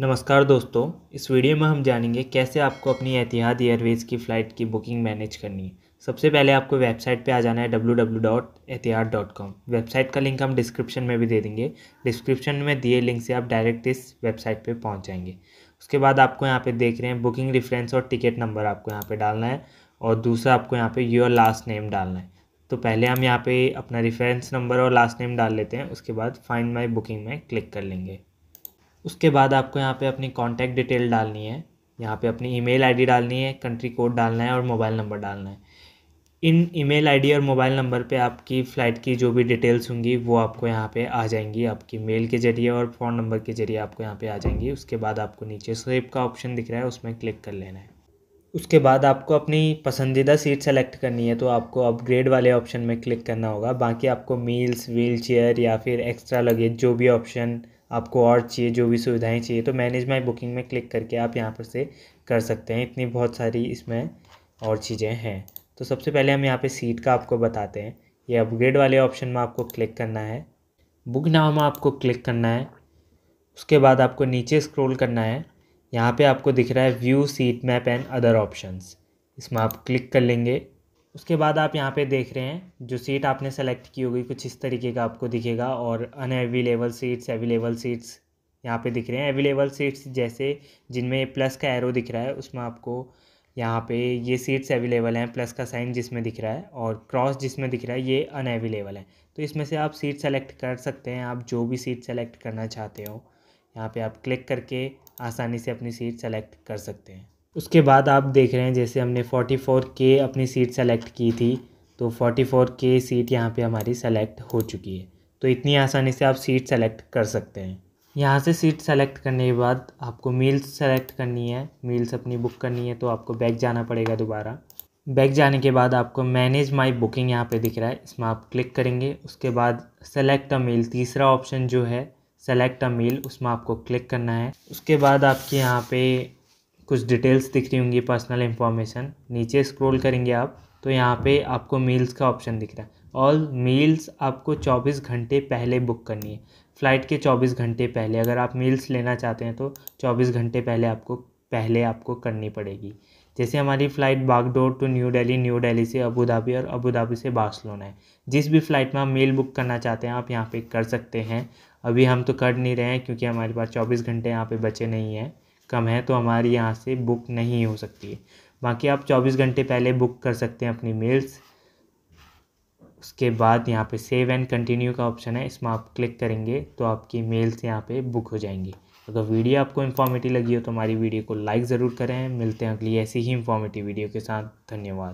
नमस्कार दोस्तों इस वीडियो में हम जानेंगे कैसे आपको अपनी एतिहाद एयरवेज़ की फ़्लाइट की बुकिंग मैनेज करनी है सबसे पहले आपको वेबसाइट पे आ जाना है www.etihad.com वेबसाइट का लिंक हम डिस्क्रिप्शन में भी दे देंगे डिस्क्रिप्शन में दिए लिंक से आप डायरेक्ट इस वेबसाइट पे पहुंच जाएंगे उसके बाद आपको यहाँ पे देख रहे हैं बुकिंग रिफ्रेंस और टिकट नंबर आपको यहाँ पर डालना है और दूसरा आपको यहाँ पर योर लास्ट नेम डालना है तो पहले हम यहाँ पर अपना रिफ़रेंस नंबर और लास्ट नेम डाल लेते हैं उसके बाद फाइंड माई बुकिंग में क्लिक कर लेंगे उसके बाद आपको यहाँ पे अपनी कॉन्टैक्ट डिटेल डालनी है यहाँ पे अपनी ईमेल आईडी डालनी है कंट्री कोड डालना है और मोबाइल नंबर डालना है इन ईमेल आईडी और मोबाइल नंबर पे आपकी फ़्लाइट की जो भी डिटेल्स होंगी वो आपको यहाँ पे आ जाएंगी आपकी मेल के जरिए और फ़ोन नंबर के जरिए आपको यहाँ पे आ जाएंगी उसके बाद आपको नीचे स्वेप का ऑप्शन दिख रहा है उसमें क्लिक कर लेना है उसके बाद आपको अपनी पसंदीदा सीट सेलेक्ट करनी है तो आपको अपग्रेड वाले ऑप्शन में क्लिक करना होगा बाकी आपको मील्स व्हील चेयर या फिर एक्स्ट्रा लगेज जो भी ऑप्शन आपको और चाहिए जो भी सुविधाएँ चाहिए तो मैनेज माई बुकिंग में क्लिक करके आप यहाँ पर से कर सकते हैं इतनी बहुत सारी इसमें और चीज़ें हैं तो सबसे पहले हम यहाँ पे सीट का आपको बताते हैं ये अपग्रेड वाले ऑप्शन में आपको क्लिक करना है बुक नाव में आपको क्लिक करना है उसके बाद आपको नीचे स्क्रॉल करना है यहाँ पे आपको दिख रहा है view seat map and other options इसमें आप क्लिक कर लेंगे उसके बाद आप यहाँ पे देख रहे हैं जो सीट आपने सेलेक्ट की होगी कुछ इस तरीके का आपको दिखेगा और अनअवेलेबल सीट्स अवेलेबल सीट्स यहाँ पे दिख रहे हैं अवेलेबल सीट्स जैसे जिनमें प्लस का एरो दिख रहा है उसमें आपको यहाँ पे ये सीट्स अवेलेबल हैं प्लस का साइन जिसमें दिख रहा है और क्रॉस जिसमें दिख रहा है ये अनअवेलेबल है तो इसमें से आप सीट सेलेक्ट कर सकते हैं आप जो भी सीट सेलेक्ट करना चाहते हो यहाँ पर आप क्लिक करके आसानी से अपनी सीट सेलेक्ट कर सकते हैं उसके बाद आप देख रहे हैं जैसे हमने 44K अपनी सीट सेलेक्ट की थी तो 44K सीट यहाँ पे हमारी सेलेक्ट हो चुकी है तो इतनी आसानी से आप सीट सेलेक्ट कर सकते हैं यहाँ से सीट सेलेक्ट करने के बाद आपको मील्स सेलेक्ट करनी है मील्स अपनी बुक करनी है तो आपको बैक जाना पड़ेगा दोबारा बैक जाने के बाद आपको मैनेज माई बुकिंग यहाँ पर दिख रहा है इसमें आप क्लिक करेंगे उसके बाद सेलेक्ट अ मील तीसरा ऑप्शन जो है सेलेक्ट अ मील उसमें आपको क्लिक करना है उसके बाद आपके यहाँ पे कुछ डिटेल्स दिख रही होंगी पर्सनल इन्फॉर्मेशन नीचे स्क्रॉल करेंगे आप तो यहाँ पे आपको मील्स का ऑप्शन दिख रहा है ऑल मील्स आपको 24 घंटे पहले बुक करनी है फ़्लाइट के 24 घंटे पहले अगर आप मील्स लेना चाहते हैं तो 24 घंटे पहले आपको पहले आपको करनी पड़ेगी जैसे हमारी flight Bagdogra to New Delhi New Delhi से अबू धाबी और अबू धाबी से बार्सलोना है जिस भी फ़्लाइट में आप मेल बुक करना चाहते हैं आप यहाँ पे कर सकते हैं अभी हम तो कर नहीं रहे हैं क्योंकि हमारे पास 24 घंटे यहाँ पे बचे नहीं हैं कम है तो हमारी यहाँ से बुक नहीं हो सकती है बाकी आप 24 घंटे पहले बुक कर सकते हैं अपनी मेल्स उसके बाद यहाँ पे सेव एंड कंटिन्यू का ऑप्शन है इसमें आप क्लिक करेंगे तो आपकी मेल्स यहाँ पे बुक हो जाएंगी अगर वीडियो आपको इन्फॉर्मेटिव लगी हो तो हमारी वीडियो को लाइक ज़रूर करें मिलते हैं अगली ऐसी ही इन्फॉर्मेटिव वीडियो के साथ धन्यवाद